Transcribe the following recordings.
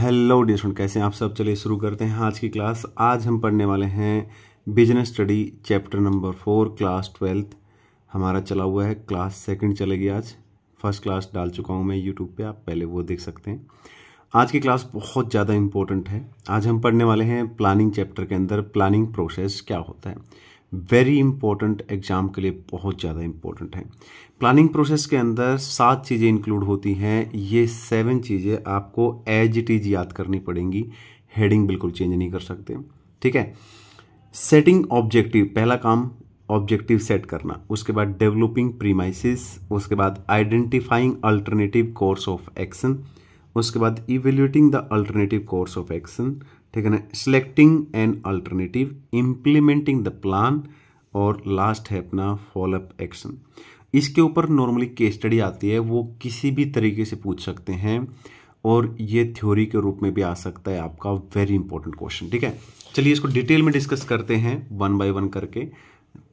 hello dear student कैसे हैं आप सब चलिए शुरू करते हैं आज की क्लास आज हम पढ़ने वाले हैं business study chapter number four class twelfth हमारा चला हुआ है क्लास सेकंड चलेगी आज फर्स्ट क्लास डाल चुका हूँ मैं यूट्यूब पे आप पहले वो देख सकते हैं आज की क्लास बहुत ज़्यादा इंपॉर्टेंट है आज हम पढ़ने वाले हैं प्लानिंग चैप्टर के अंदर प्लानिंग प्रोसेस क्या होता है वेरी इंपॉर्टेंट एग्ज़ाम के लिए बहुत ज़्यादा इंपॉर्टेंट है प्लानिंग प्रोसेस के अंदर सात चीज़ें इंक्लूड होती हैं ये सेवन चीज़ें आपको एज इट इज़ याद करनी पड़ेंगी हेडिंग बिल्कुल चेंज नहीं कर सकते ठीक है सेटिंग ऑब्जेक्टिव पहला काम ऑब्जेक्टिव सेट करना उसके बाद डेवलपिंग प्रीमाइसिस उसके बाद identifying alternative course of action उसके बाद evaluating the alternative course of action ठीक है ना selecting an alternative implementing the plan और लास्ट है अपना फॉलोअप एक्शन इसके ऊपर नॉर्मली केस स्टडी आती है वो किसी भी तरीके से पूछ सकते हैं और ये थ्योरी के रूप में भी आ सकता है आपका वेरी इंपॉर्टेंट क्वेश्चन ठीक है चलिए इसको डिटेल में डिस्कस करते हैं वन बाय वन करके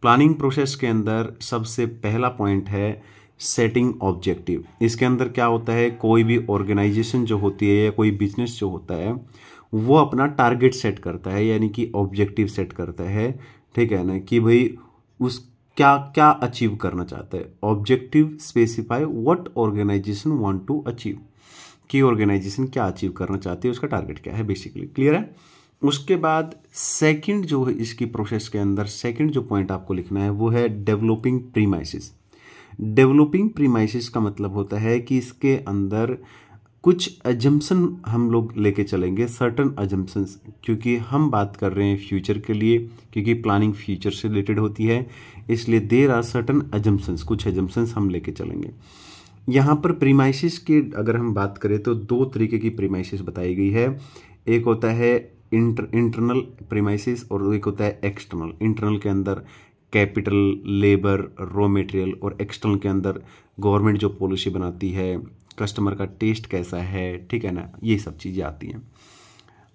प्लानिंग प्रोसेस के अंदर सबसे पहला पॉइंट है सेटिंग ऑब्जेक्टिव इसके अंदर क्या होता है कोई भी ऑर्गेनाइजेशन जो होती है या कोई बिजनेस जो होता है वो अपना टारगेट सेट करता है यानी कि ऑब्जेक्टिव सेट करता है ठीक है ना कि भाई उस क्या क्या अचीव करना चाहता है objective specify what organisation want to achieve कि ऑर्गेनाइजेशन क्या अचीव करना चाहती है उसका टारगेट क्या है बेसिकली क्लियर है उसके बाद सेकंड जो है इसकी प्रोसेस के अंदर सेकंड जो पॉइंट आपको लिखना है वो है डेवलपिंग प्रीमाइसिस डेवलपिंग प्रीमाइसिस का मतलब होता है कि इसके अंदर कुछ एजम्सन हम लोग लेके चलेंगे सर्टन एजम्पन्स क्योंकि हम बात कर रहे हैं फ्यूचर के लिए क्योंकि प्लानिंग फ्यूचर से रिलेटेड होती है इसलिए देर आर सर्टन एजम्पन्स कुछ एजम्पन्स हम लेके चलेंगे यहाँ पर प्रीमाइसिस की अगर हम बात करें तो दो तरीके की प्रीमाइसिस बताई गई है एक होता है इंटर इंटरनल प्रीमाइसिस और एक होता है एक्सटर्नल इंटरनल के अंदर कैपिटल लेबर रॉ मटेरियल और एक्सटर्नल के अंदर गवर्नमेंट जो पॉलिसी बनाती है कस्टमर का टेस्ट कैसा है ठीक है ना ये सब चीज़ें आती हैं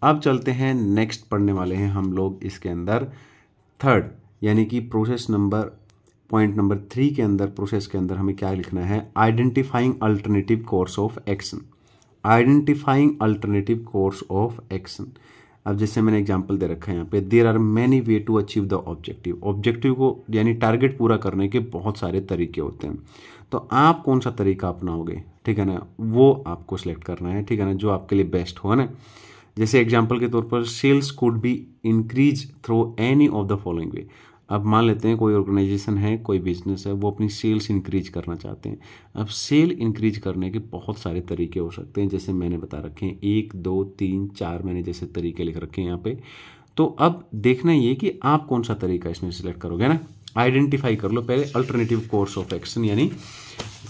अब चलते हैं नेक्स्ट पढ़ने वाले हैं हम लोग इसके अंदर थर्ड यानी कि process number point number three के अंदर प्रोसेस के अंदर हमें क्या लिखना है identifying alternative course of action identifying alternative course of action अब जैसे मैंने एग्जाम्पल दे रखा है यहाँ पे there are many way to achieve the objective objective को यानी टारगेट पूरा करने के बहुत सारे तरीके होते हैं तो आप कौन सा तरीका अपनाओगे ठीक है ना वो आपको सिलेक्ट करना है ठीक है ना जो आपके लिए बेस्ट हो ना जैसे एग्जाम्पल के तौर पर sales could be increase through any of the following way अब मान लेते हैं कोई ऑर्गेनाइजेशन है कोई बिजनेस है वो अपनी सेल्स इंक्रीज करना चाहते हैं अब सेल इंक्रीज करने के बहुत सारे तरीके हो सकते हैं जैसे मैंने बता रखे हैं एक दो तीन चार मैंने जैसे तरीके लिख रखे हैं यहाँ पे तो अब देखना ये कि आप कौन सा तरीका इसमें सिलेक्ट करोगे ना आइडेंटिफाई कर लो पहले अल्टरनेटिव कोर्स ऑफ एक्शन यानी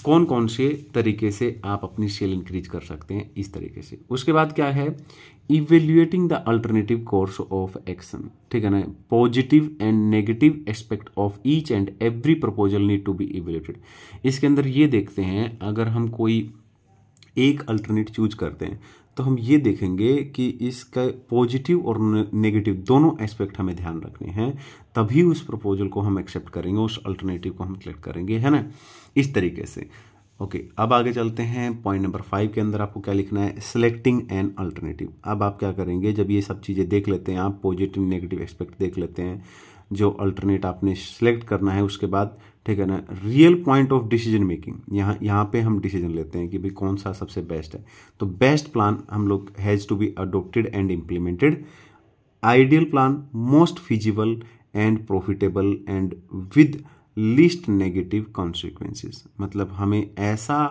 कौन कौन से तरीके से आप अपनी सेल इंक्रीज कर सकते हैं इस तरीके से उसके बाद क्या है evaluating the alternative course of action ठीक है ना positive and negative aspect of each and every proposal need to be evaluated इसके अंदर ये देखते हैं अगर हम कोई एक अल्टरनेट चूज करते हैं तो हम ये देखेंगे कि इसका पॉजिटिव और नेगेटिव दोनों एस्पेक्ट हमें ध्यान रखने हैं तभी उस प्रपोजल को हम एक्सेप्ट करेंगे उस अल्टरनेटिव को हम सेलेक्ट करेंगे है ना इस तरीके से ओके अब आगे चलते हैं पॉइंट नंबर फाइव के अंदर आपको क्या लिखना है सिलेक्टिंग एन अल्टरनेटिव अब आप क्या करेंगे जब ये सब चीज़ें देख लेते हैं आप पॉजिटिव नेगेटिव एस्पेक्ट देख लेते हैं जो अल्टरनेट आपने सेलेक्ट करना है उसके बाद ठीक है ना real point of decision making यहाँ यहाँ पे हम डिसीजन लेते हैं कि भाई कौन सा सबसे बेस्ट है तो बेस्ट प्लान हम लोग has to be adopted and implemented ideal plan most feasible and profitable and with least negative consequences मतलब हमें ऐसा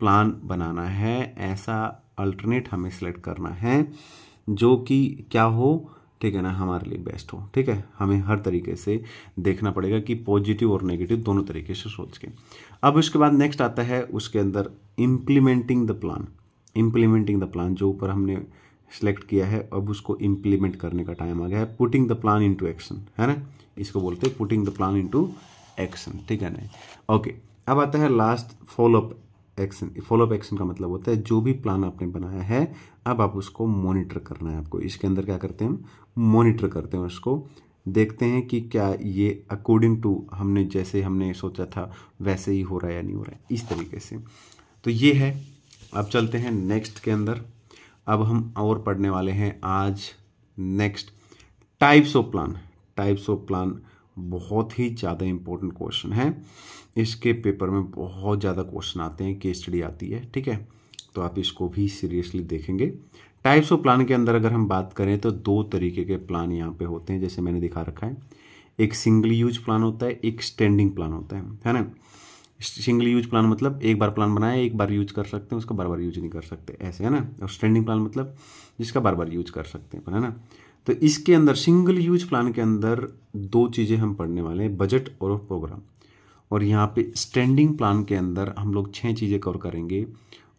प्लान बनाना है ऐसा अल्टरनेट हमें सेलेक्ट करना है जो कि क्या हो ठीक है ना हमारे लिए बेस्ट हो ठीक है हमें हर तरीके से देखना पड़ेगा कि पॉजिटिव और नेगेटिव दोनों तरीके से सोच के अब उसके बाद नेक्स्ट आता है उसके अंदर implementing the plan implementing the plan जो ऊपर हमने सेलेक्ट किया है अब उसको इम्प्लीमेंट करने का टाइम आ गया है putting the plan into action है ना इसको बोलते हैं putting the plan into action ठीक है ना ओके अब आता है last follow up action follow up action का मतलब होता है जो भी प्लान आपने बनाया है अब आप उसको मॉनिटर करना है आपको इसके अंदर क्या करते हैं हम मॉनिटर करते हैं उसको देखते हैं कि क्या ये अकॉर्डिंग टू हमने जैसे हमने सोचा था वैसे ही हो रहा है या नहीं हो रहा है इस तरीके से तो ये है अब चलते हैं नेक्स्ट के अंदर अब हम और पढ़ने वाले हैं आज next types of plan types of plan बहुत ही ज़्यादा इम्पोर्टेंट क्वेश्चन है इसके पेपर में बहुत ज़्यादा क्वेश्चन आते हैं केस स्टडी आती है ठीक है तो आप इसको भी सीरियसली देखेंगे टाइप्स ऑफ प्लान के अंदर अगर हम बात करें तो दो तरीके के प्लान यहाँ पे होते हैं जैसे मैंने दिखा रखा है एक सिंगल यूज प्लान होता है एक स्टैंडिंग प्लान होता है है ना सिंगल यूज प्लान मतलब एक बार प्लान बनाया एक बार यूज कर सकते हैं उसका बार बार यूज नहीं कर सकते ऐसे है ना और स्टैंडिंग प्लान मतलब जिसका बार बार यूज कर सकते हैं है ना तो इसके अंदर सिंगल यूज प्लान के अंदर दो चीज़ें हम पढ़ने वाले हैं बजट और प्रोग्राम और यहाँ पे स्टैंडिंग प्लान के अंदर हम लोग छः चीज़ें कवर करेंगे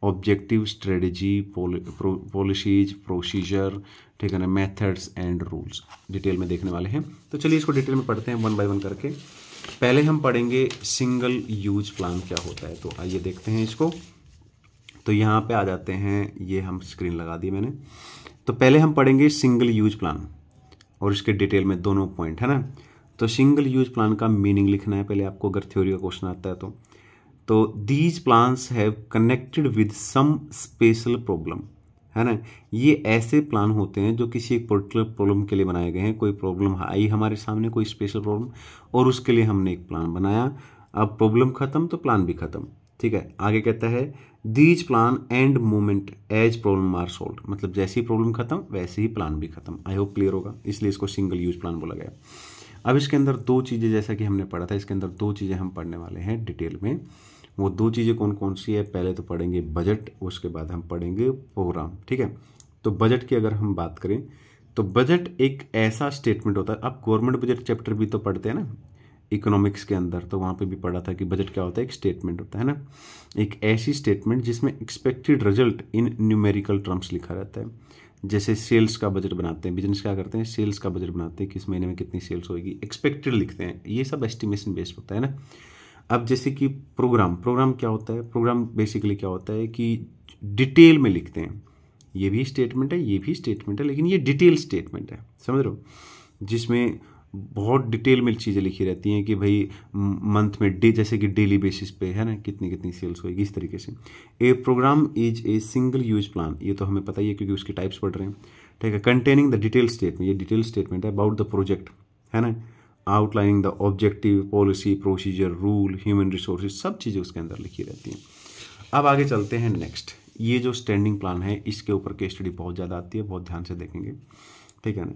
ऑब्जेक्टिव स्ट्रेटजी पॉलिसीज प्रोसीजर ठीक है ना मेथड्स एंड रूल्स डिटेल में देखने वाले हैं तो चलिए इसको डिटेल में पढ़ते हैं वन बाय वन करके पहले हम पढ़ेंगे सिंगल यूज प्लान क्या होता है तो आइए देखते हैं इसको तो यहाँ पे आ जाते हैं ये हम स्क्रीन लगा दी मैंने तो पहले हम पढ़ेंगे सिंगल यूज प्लान और इसके डिटेल में दोनों पॉइंट है ना तो सिंगल यूज प्लान का मीनिंग लिखना है पहले आपको अगर थ्योरी का क्वेश्चन आता है तो तो these plans have connected with some special problem है ना ये ऐसे प्लान होते हैं जो किसी एक पर्टिकुलर प्रॉब्लम के लिए बनाए गए हैं कोई प्रॉब्लम आई हमारे सामने कोई स्पेशल प्रॉब्लम और उसके लिए हमने एक प्लान बनाया अब प्रॉब्लम खत्म तो प्लान भी खत्म ठीक है आगे कहता है these plan and moment as problem are solve मतलब जैसी प्रॉब्लम खत्म वैसे ही प्लान भी खत्म आई होप क्लियर होगा इसलिए इसको सिंगल यूज प्लान बोला गया अब इसके अंदर दो चीज़ें जैसा कि हमने पढ़ा था इसके अंदर दो चीज़ें हम पढ़ने वाले हैं डिटेल में वो दो चीज़ें कौन कौन सी है पहले तो पढ़ेंगे बजट उसके बाद हम पढ़ेंगे प्रोग्राम ठीक है तो बजट की अगर हम बात करें तो बजट एक ऐसा स्टेटमेंट होता है आप गवर्नमेंट बजट चैप्टर भी तो पढ़ते हैं ना इकोनॉमिक्स के अंदर तो वहाँ पे भी पढ़ा था कि बजट क्या होता है एक स्टेटमेंट होता है ना एक ऐसी स्टेटमेंट जिसमें expected result in numerical terms लिखा रहता है जैसे सेल्स का बजट बनाते हैं बिजनेस क्या करते हैं सेल्स का बजट बनाते हैं किस महीने में कितनी सेल्स होगी एक्सपेक्टेड लिखते हैं ये सब एस्टिमेशन बेस्ड होता है ना अब जैसे कि प्रोग्राम प्रोग्राम क्या होता है प्रोग्राम बेसिकली क्या होता है कि डिटेल में लिखते हैं ये भी स्टेटमेंट है ये भी स्टेटमेंट है लेकिन ये डिटेल स्टेटमेंट है समझ रहे हो जिसमें बहुत डिटेल में चीज़ें लिखी रहती हैं कि भाई मंथ में डे जैसे कि डेली बेसिस पे है ना कितनी कितनी सेल्स होगी इस तरीके से a programme is a single use plan ये तो हमें पता ही है क्योंकि उसके टाइप्स पढ़ रहे हैं ठीक है कंटेनिंग द डिटेल स्टेटमेंट ये डिटेल स्टेटमेंट है अबाउट द प्रोजेक्ट है ना outlining the objective policy procedure rule human resource सब चीज़ें उसके अंदर लिखी रहती हैं अब आगे चलते हैं नेक्स्ट ये जो स्टैंडिंग प्लान है इसके ऊपर के स्टडी बहुत ज़्यादा आती है बहुत ध्यान से देखेंगे ठीक है ना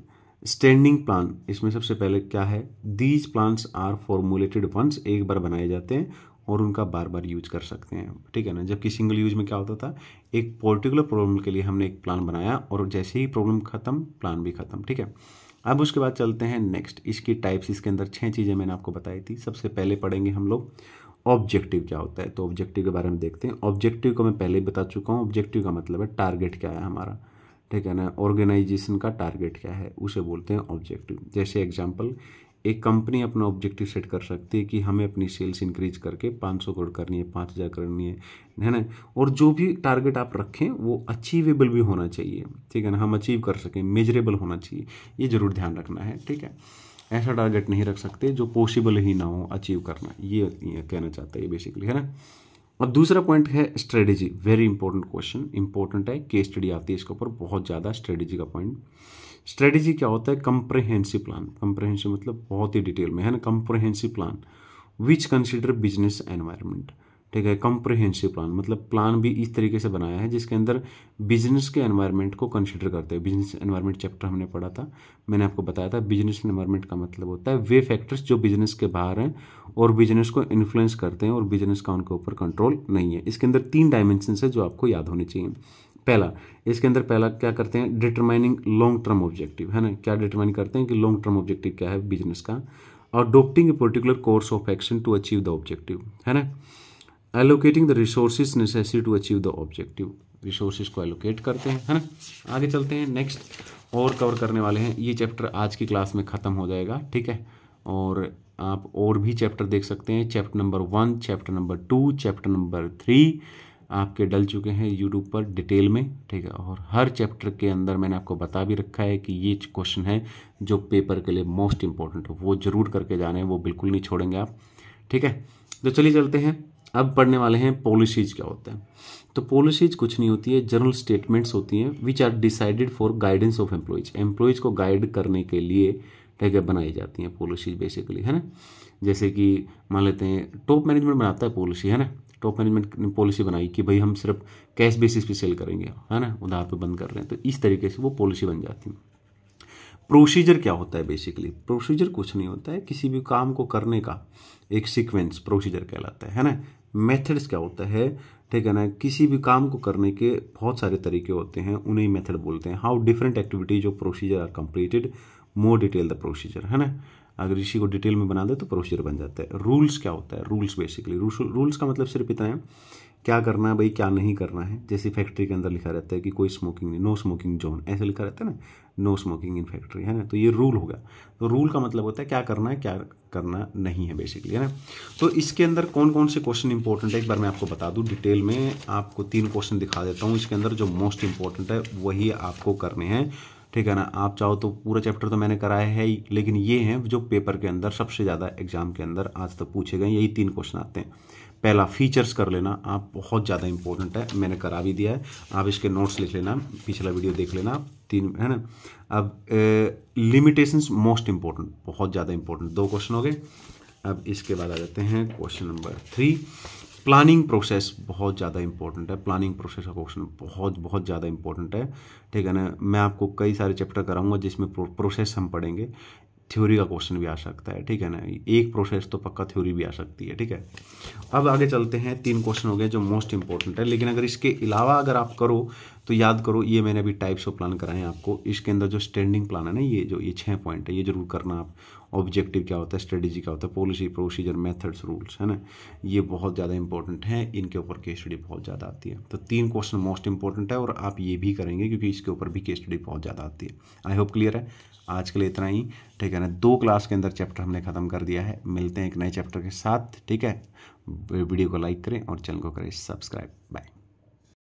स्टैंडिंग प्लान इसमें सबसे पहले क्या है these plans are formulated once एक बार बनाए जाते हैं और उनका बार बार यूज कर सकते हैं ठीक है ना जबकि सिंगल यूज में क्या होता था एक पर्टिकुलर प्रॉब्लम के लिए हमने एक प्लान बनाया और जैसे ही प्रॉब्लम खत्म प्लान भी खत्म ठीक है अब उसके बाद चलते हैं नेक्स्ट इसकी टाइप्स इसके अंदर छः चीज़ें मैंने आपको बताई थी सबसे पहले पढ़ेंगे हम लोग ऑब्जेक्टिव क्या होता है तो ऑब्जेक्टिव के बारे में देखते हैं ऑब्जेक्टिव को मैं पहले ही बता चुका हूँ ऑब्जेक्टिव का मतलब है टारगेट क्या है हमारा ठीक है ना ऑर्गेनाइजेशन का टारगेट क्या है उसे बोलते हैं ऑब्जेक्टिव जैसे एग्जाम्पल एक कंपनी अपना ऑब्जेक्टिव सेट कर सकती है कि हमें अपनी सेल्स इंक्रीज करके 500 करोड़ करनी है 5000 करनी है है ना और जो भी टारगेट आप रखें वो अचीवेबल भी होना चाहिए ठीक है ना हम अचीव कर सकें मेजरेबल होना चाहिए ये ज़रूर ध्यान रखना है ठीक है ऐसा टारगेट नहीं रख सकते जो पॉसिबल ही ना हो अचीव करना ये कहना चाहता है ये बेसिकली है ना और दूसरा पॉइंट है strategy very important question important है केस स्टडी आती है इसके ऊपर बहुत ज़्यादा स्ट्रेटेजी का पॉइंट स्ट्रेटेजी क्या होता है कंप्रेहेंसिव प्लान कंप्रेहेंसिव मतलब बहुत ही डिटेल में है ना comprehensive plan which consider business environment ठीक है कॉम्प्रिहेंसिव प्लान मतलब प्लान भी इस तरीके से बनाया है जिसके अंदर बिजनेस के एनवायरनमेंट को कंसिडर करते हैं बिजनेस एनवायरनमेंट चैप्टर हमने पढ़ा था मैंने आपको बताया था बिजनेस एनवायरनमेंट का मतलब होता है वे फैक्टर्स जो बिजनेस के बाहर हैं और बिजनेस को इन्फ्लुएंस करते हैं और बिजनेस का उनके ऊपर कंट्रोल नहीं है इसके अंदर तीन डायमेंशन है जो आपको याद होने चाहिए पहला इसके अंदर पहला क्या करते हैं डिटरमाइनिंग लॉन्ग टर्म ऑब्जेक्टिव है ना क्या डिटरमाइन करते हैं कि लॉन्ग टर्म ऑब्जेक्टिव क्या है बिजनेस का adopting a particular course of action to achieve the objective है ना allocating the resource necessary to achieve the objective resources को एलोकेट करते हैं है ना आगे चलते हैं नेक्स्ट और कवर करने वाले हैं ये चैप्टर आज की क्लास में ख़त्म हो जाएगा ठीक है और आप और भी चैप्टर देख सकते हैं chapter number one chapter number two chapter number three आपके डल चुके हैं यूट्यूब पर डिटेल में ठीक है और हर चैप्टर के अंदर मैंने आपको बता भी रखा है कि ये क्वेश्चन है जो पेपर के लिए मोस्ट इंपॉर्टेंट हो वो ज़रूर करके जाने वो बिल्कुल नहीं छोड़ेंगे आप ठीक है तो चलिए चलते हैं अब पढ़ने वाले हैं पॉलिसीज क्या होता है तो पॉलिसीज कुछ नहीं होती है जनरल स्टेटमेंट्स होती हैं which are decided for guidance of employees employees को गाइड करने के लिए ठीक है बनाई जाती हैं पॉलिसीज बेसिकली है ना जैसे कि मान लेते हैं टॉप मैनेजमेंट बनाता है पॉलिसी है ना टॉप मैनेजमेंट ने पॉलिसी बनाई कि भाई हम सिर्फ कैश बेसिस पे सेल करेंगे है ना उधार पे बंद कर रहे हैं तो इस तरीके से वो पॉलिसी बन जाती है प्रोसीजर क्या होता है बेसिकली प्रोसीजर कुछ नहीं होता है किसी भी काम को करने का एक सीक्वेंस प्रोसीजर कहलाता है है ना मेथड्स क्या होता है ठीक है ना किसी भी काम को करने के बहुत सारे तरीके होते हैं उन्हें मेथड बोलते हैं how different activities of procedure are completed more detail the procedure है ना अगर इसी को डिटेल में बना दे तो प्रोसीजर बन जाता है रूल्स क्या होता है रूल्स बेसिकली रूल्स का मतलब सिर्फ इतना है क्या करना है भाई क्या नहीं करना है जैसे फैक्ट्री के अंदर लिखा रहता है कि कोई स्मोकिंग नहीं नो स्मोकिंग जोन ऐसे लिखा रहता है ना नो स्मोकिंग इन फैक्ट्री है ना तो ये रूल होगा तो रूल का मतलब होता है क्या करना है क्या करना नहीं है बेसिकली है ना तो इसके अंदर कौन कौन से क्वेश्चन इंपॉर्टेंट है एक बार मैं आपको बता दूँ डिटेल में आपको तीन क्वेश्चन दिखा देता हूँ इसके अंदर जो मोस्ट इंपॉर्टेंट है वही आपको करने हैं ठीक है ना आप चाहो तो पूरा चैप्टर तो मैंने कराया है ही लेकिन ये हैं जो पेपर के अंदर सबसे ज़्यादा एग्जाम के अंदर आज तक पूछे गए यही तीन क्वेश्चन आते हैं पहला फीचर्स कर लेना आप बहुत ज़्यादा इंपॉर्टेंट है मैंने करा भी दिया है आप इसके नोट्स लिख लेना पिछला वीडियो देख लेना आप तीन है ना अब लिमिटेशंस मोस्ट इम्पोर्टेंट बहुत ज़्यादा इम्पोर्टेंट दो क्वेश्चन हो गए अब इसके बाद आ जाते हैं question number three planning process बहुत ज़्यादा इंपॉर्टेंट है प्लानिंग प्रोसेस का क्वेश्चन बहुत बहुत ज़्यादा इंपॉर्टेंट है ठीक है ना मैं आपको कई सारे चैप्टर कराऊंगा जिसमें प्रोसेस हम पढ़ेंगे थ्योरी का क्वेश्चन भी आ सकता है ठीक है ना एक प्रोसेस तो पक्का थ्योरी भी आ सकती है ठीक है अब आगे चलते हैं तीन क्वेश्चन हो गए जो मोस्ट इंपॉर्टेंट है लेकिन अगर इसके अलावा अगर आप करो तो याद करो ये मैंने अभी टाइप्स ऑफ प्लान कराए हैं आपको इसके अंदर जो स्टैंडिंग प्लान है ना ये जो ये छः पॉइंट है ये जरूर करना आप ऑब्जेक्टिव क्या होता है स्ट्रेटेजी क्या होता है पॉलिसी प्रोसीजर मेथड्स रूल्स है ना ये बहुत ज़्यादा इंपॉर्टेंट है इनके ऊपर केस स्टडी बहुत ज़्यादा आती है तो तीन क्वेश्चन मोस्ट इंपॉर्टेंट है और आप ये भी करेंगे क्योंकि इसके ऊपर भी केस स्टडी बहुत ज़्यादा आती है आई होप क्लियर है आज के लिए इतना ही ठीक है ना दो क्लास के अंदर चैप्टर हमने ख़त्म कर दिया है मिलते हैं एक नए चैप्टर के साथ ठीक है वीडियो को लाइक करें और चैनल को करें सब्सक्राइब बाय